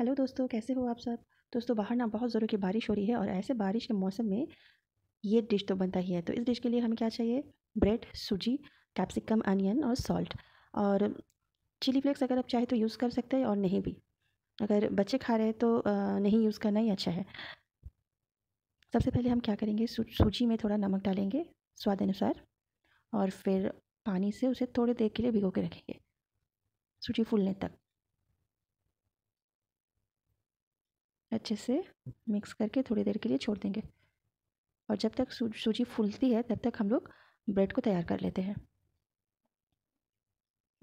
hello दोस्तों कैसे हो आप सब दोस्तों बाहर ना बहुत ज़ोरों की बारिश हो रही है और ऐसे बारिश के मौसम में ये डिश तो बनता ही है तो इस डिश के लिए हमें क्या चाहिए ब्रेड सूजी कैप्सिकम अनियन और सॉल्ट और चिली फ्लेक्स अगर आप चाहे तो यूज़ कर सकते हैं और नहीं भी अगर बच्चे खा रहे हैं तो नहीं यूज़ करना ही अच्छा है सबसे पहले हम क्या करेंगे सूजी में थोड़ा नमक डालेंगे स्वाद अनुसार और फिर पानी से उसे थोड़ी देर के लिए भिगो के रखेंगे सूजी फूलने तक अच्छे से मिक्स करके थोड़ी देर के लिए छोड़ देंगे और जब तक सूजी फूलती है तब तक हम लोग ब्रेड को तैयार कर लेते हैं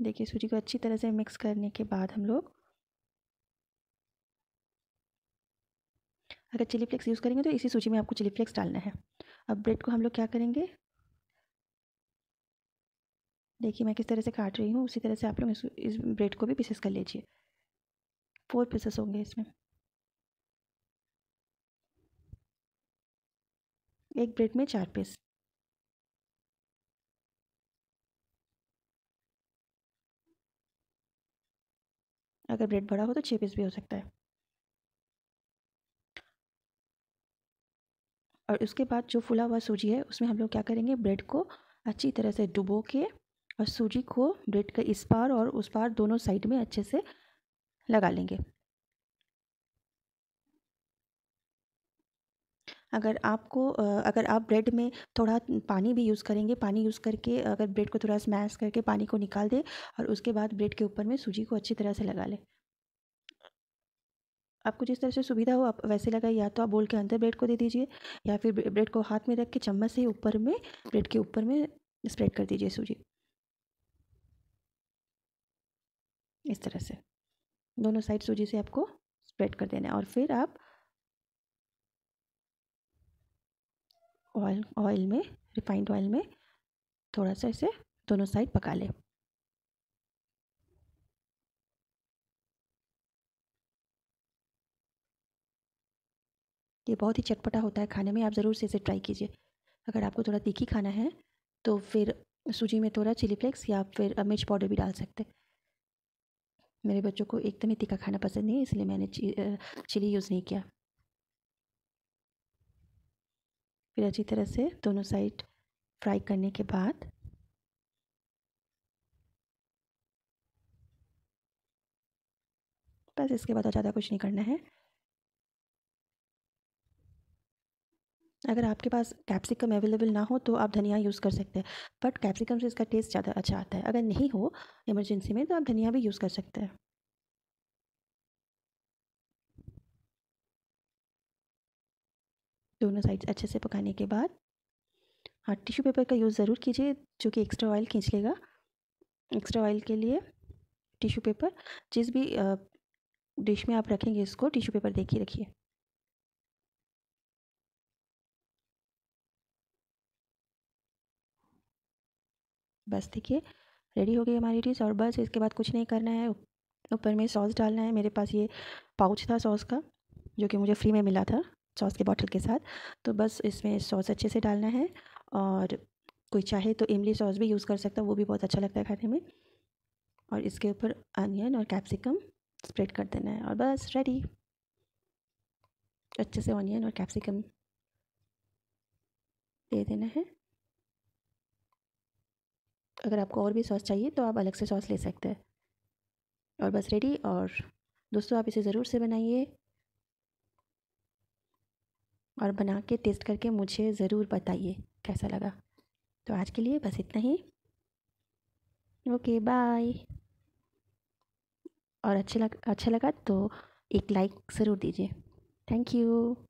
देखिए सूजी को अच्छी तरह से मिक्स करने के बाद हम लोग अगर चिली फ्लेक्स यूज़ करेंगे तो इसी सूची में आपको चिली फ्लेक्स डालना है अब ब्रेड को हम लोग क्या करेंगे देखिए मैं किस तरह से काट रही हूँ उसी तरह से आप लोग इस ब्रेड को भी पीसेस कर लीजिए फोर पीसेस होंगे इसमें एक ब्रेड में चार पीस अगर ब्रेड बड़ा हो तो छः पीस भी हो सकता है और उसके बाद जो फुला हुआ सूजी है उसमें हम लोग क्या करेंगे ब्रेड को अच्छी तरह से डुबो के और सूजी को ब्रेड के इस पार और उस पार दोनों साइड में अच्छे से लगा लेंगे अगर आपको अगर आप ब्रेड में थोड़ा पानी भी यूज़ करेंगे पानी यूज़ करके अगर ब्रेड को थोड़ा स्मैश करके पानी को निकाल दें और उसके बाद ब्रेड के ऊपर में सूजी को अच्छी तरह से लगा लें आपको जिस तरह से सुविधा हो आप वैसे लगाए या तो आप बोल के अंदर ब्रेड को दे दीजिए या फिर ब्रेड को हाथ में रख के चम्मच से ऊपर में ब्रेड के ऊपर में स्प्रेड कर दीजिए सूजी इस तरह से दोनों साइड सूजी से आपको स्प्रेड कर देना है और फिर आप ऑयल ऑयल में रिफाइंड ऑयल में थोड़ा सा इसे दोनों साइड पका लें ये बहुत ही चटपटा होता है खाने में आप ज़रूर से इसे ट्राई कीजिए अगर आपको थोड़ा तीखी खाना है तो फिर सूजी में थोड़ा चिली फ्लेक्स या फिर मिर्च पाउडर भी डाल सकते मेरे बच्चों को एकदम ही तीखा खाना पसंद नहीं है इसलिए मैंने चिली यूज़ नहीं किया फिर अच्छी तरह से दोनों साइड फ्राई करने के बाद बस इसके बाद और ज़्यादा कुछ नहीं करना है अगर आपके पास कैप्सिकम अवेलेबल ना हो तो आप धनिया यूज़ कर सकते हैं बट कैप्सिकम से इसका टेस्ट ज़्यादा अच्छा आता है अगर नहीं हो इमरजेंसी में तो आप धनिया भी यूज़ कर सकते हैं दोनों साइड्स अच्छे से पकाने के बाद हाँ टिश्यू पेपर का यूज़ ज़रूर कीजिए जो कि एक्स्ट्रा ऑयल खींच लेगा एक्स्ट्रा ऑयल के लिए टिश्यू पेपर जिस भी डिश में आप रखेंगे इसको टिश्यू पेपर ही रखिए बस देखिए रेडी हो गई हमारी डिश और बस इसके बाद कुछ नहीं करना है ऊपर में सॉस डालना है मेरे पास ये पाउच था सॉस का जो कि मुझे फ्री में मिला था सॉस के बॉटल के साथ तो बस इसमें सॉस अच्छे से डालना है और कोई चाहे तो इमली सॉस भी यूज़ कर सकता है वो भी बहुत अच्छा लगता है खाने में और इसके ऊपर अनियन और कैप्सिकम स्प्रेड कर देना है और बस रेडी अच्छे से ऑनियन और कैप्सिकम दे देना है अगर आपको और भी सॉस चाहिए तो आप अलग से सॉस ले सकते हैं और बस रेडी और दोस्तों आप इसे ज़रूर से बनाइए और बना के टेस्ट करके मुझे ज़रूर बताइए कैसा लगा तो आज के लिए बस इतना ही ओके बाय और अच्छे लग अच्छा लगा तो एक लाइक ज़रूर दीजिए थैंक यू